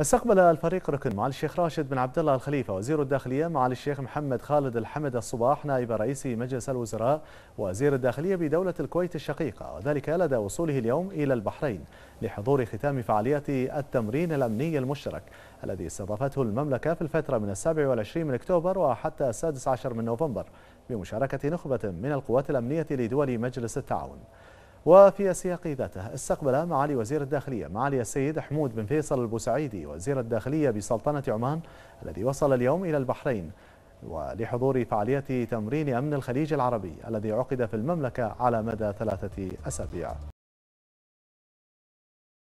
استقبل الفريق ركن معالي الشيخ راشد بن عبد الله الخليفه وزير الداخليه معالي الشيخ محمد خالد الحمد الصباح نائب رئيس مجلس الوزراء وزير الداخليه بدوله الكويت الشقيقه وذلك لدى وصوله اليوم الى البحرين لحضور ختام فعاليات التمرين الامني المشترك الذي استضافته المملكه في الفتره من 27 من اكتوبر وحتى 16 من نوفمبر بمشاركه نخبه من القوات الامنيه لدول مجلس التعاون. وفي السياق ذاته استقبل معالي وزير الداخلية معالي السيد حمود بن فيصل البوسعيدي وزير الداخلية بسلطنة عمان الذي وصل اليوم إلى البحرين ولحضور فعالية تمرين أمن الخليج العربي الذي عقد في المملكة على مدى ثلاثة أسابيع